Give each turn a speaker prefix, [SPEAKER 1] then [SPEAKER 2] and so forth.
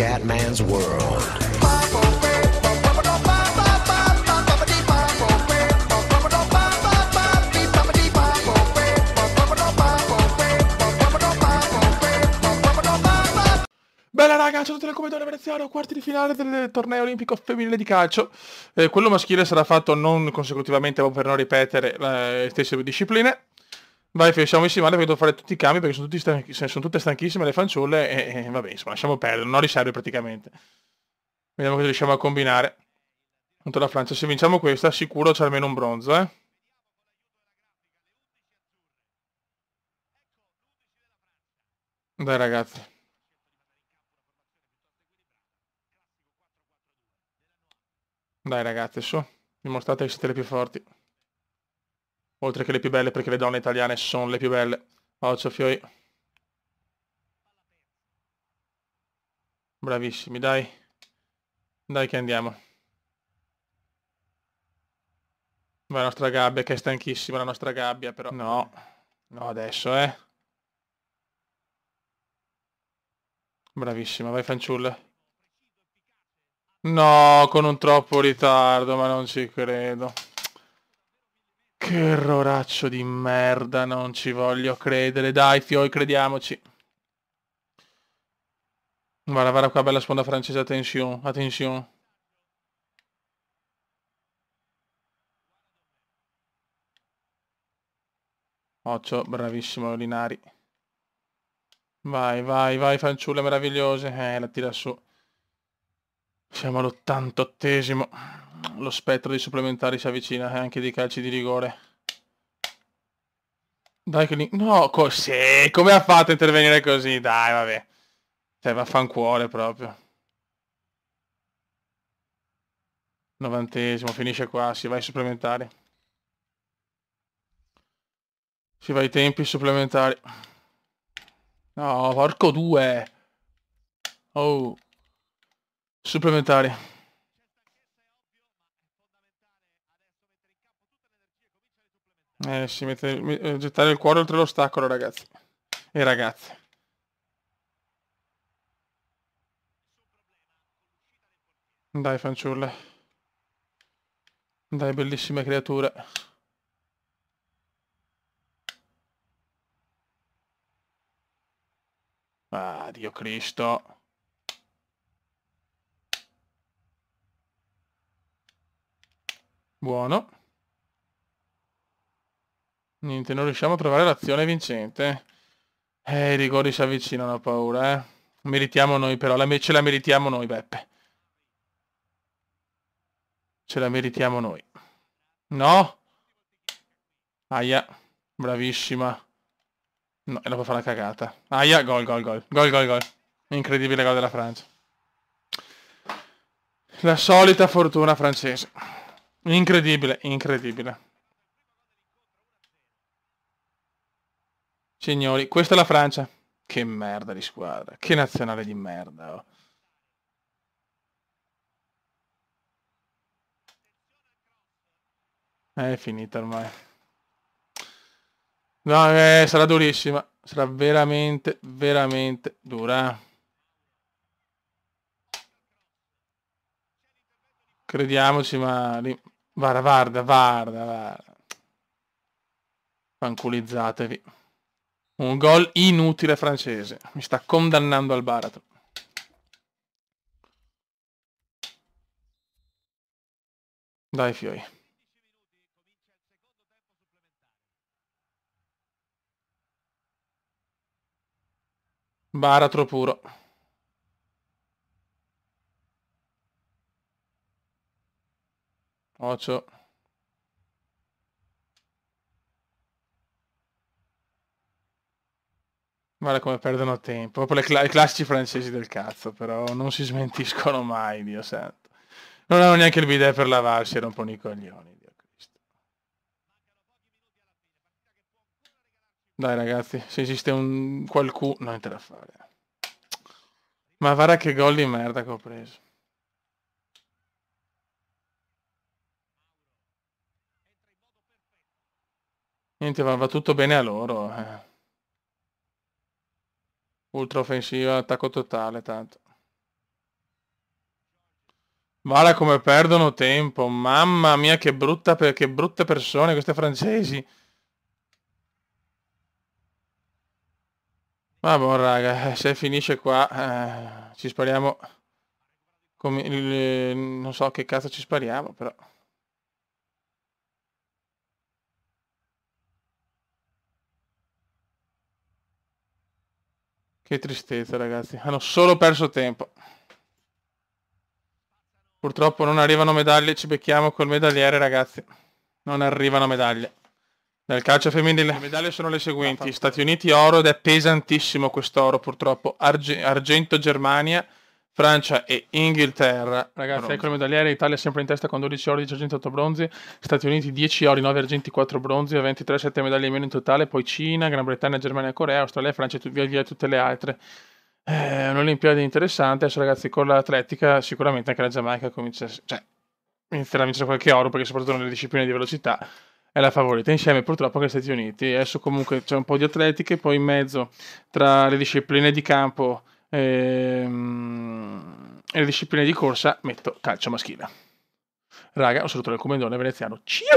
[SPEAKER 1] Scatman's World. Bella raga, ciao a tutti da Comedone Veneziano, quarti di finale del torneo olimpico femminile di calcio. Eh, quello maschile sarà fatto non consecutivamente per non ripetere eh, le stesse due discipline. Vai, finisciamoci male perché devo fare tutti i cambi perché sono, tutti stanchi, sono tutte stanchissime le fanciulle e, e vabbè, insomma, lasciamo perdere, non riserve praticamente. Vediamo cosa riusciamo a combinare contro la Francia. Se vinciamo questa sicuro c'è almeno un bronzo, eh. Dai ragazzi. Dai ragazzi, su. Dimostrate che siete le più forti oltre che le più belle perché le donne italiane sono le più belle. Occio Fioi. Bravissimi, dai. Dai che andiamo. Ma la nostra gabbia, che è stanchissima la nostra gabbia, però... No, no adesso, eh. Bravissima, vai fanciulla. No, con un troppo ritardo, ma non ci credo. Che erroraccio di merda, non ci voglio credere. Dai, fioi, crediamoci. Guarda, guarda qua, bella sponda francese, attention, attenzione. Occio, bravissimo Linari. Vai, vai, vai, fanciulle meravigliose. Eh, la tira su. Siamo all'88esimo lo spettro dei supplementari si avvicina e eh, anche dei calci di rigore. Dai che... No, così, come ha fatto a intervenire così? Dai, vabbè. Cioè, vaffanculo proprio. Novantesimo, finisce qua, si va ai supplementari. Si va ai tempi supplementari. No, porco due. Oh. Supplementari. Eh sì, mette, eh, gettare il cuore oltre l'ostacolo ragazzi. E ragazze. Dai fanciulle. Dai bellissime creature. Ah, Dio Cristo. Buono. Niente, non riusciamo a trovare l'azione vincente. Eh, i rigori si avvicinano a paura, eh. Meritiamo noi però, la me ce la meritiamo noi, Beppe. Ce la meritiamo noi. No? Aia, bravissima. No, è la può fare una cagata. Aia, gol, gol, gol. Gol, gol, gol. Incredibile gol della Francia. La solita fortuna francese. Incredibile, incredibile. Signori, questa è la Francia. Che merda di squadra, che nazionale di merda. Oh. È finita ormai. No, eh, sarà durissima. Sarà veramente, veramente dura. Crediamoci, ma... Guarda, guarda, guarda, guarda. Fanculizzatevi. Un gol inutile francese. Mi sta condannando al baratro. Dai Fioi. Baratro puro. Ocio. Guarda come perdono tempo, proprio cl- i classici francesi del cazzo, però non si smentiscono mai, Dio santo. Non avevano neanche il bidet per lavarsi, erano un po' i coglioni, Dio Cristo. Dai ragazzi, se esiste un qualcuno, non te la fare. Ma guarda che gol di merda che ho preso. Niente, va, va tutto bene a loro, eh. Ultra offensiva, attacco totale, tanto. Guarda come perdono tempo. Mamma mia, che, brutta, che brutte persone queste francesi. Ma buon raga, eh, se finisce qua eh, ci spariamo... Come, il, non so che cazzo ci spariamo, però... Che tristezza ragazzi, hanno solo perso tempo. Purtroppo non arrivano medaglie, ci becchiamo col medagliere ragazzi. Non arrivano medaglie. Nel calcio femminile le medaglie sono le seguenti. Stati Uniti oro ed è pesantissimo quest'oro purtroppo. Arge Argento Germania Francia e Inghilterra. Ragazzi, bronzo. ecco le medagliere. Italia sempre in testa con 12 ori, 10 argenti, 8 bronzi. Stati Uniti 10 ori, 9 argenti, 4 bronzi, 23, 7 medaglie in meno in totale. Poi Cina, Gran Bretagna, Germania, Corea, Australia, Francia e via via tutte le altre. Eh, un'Olimpiade interessante. Adesso, ragazzi, con l'atletica sicuramente anche la Giamaica comincia, cioè, inizierà a vincere qualche oro perché soprattutto nelle discipline di velocità è la favorita insieme purtroppo agli Stati Uniti. Adesso comunque c'è un po' di atletiche poi in mezzo tra le discipline di campo Ehm, e le discipline di corsa metto calcio maschile. Raga, un saluto del comendone veneziano. Ciao!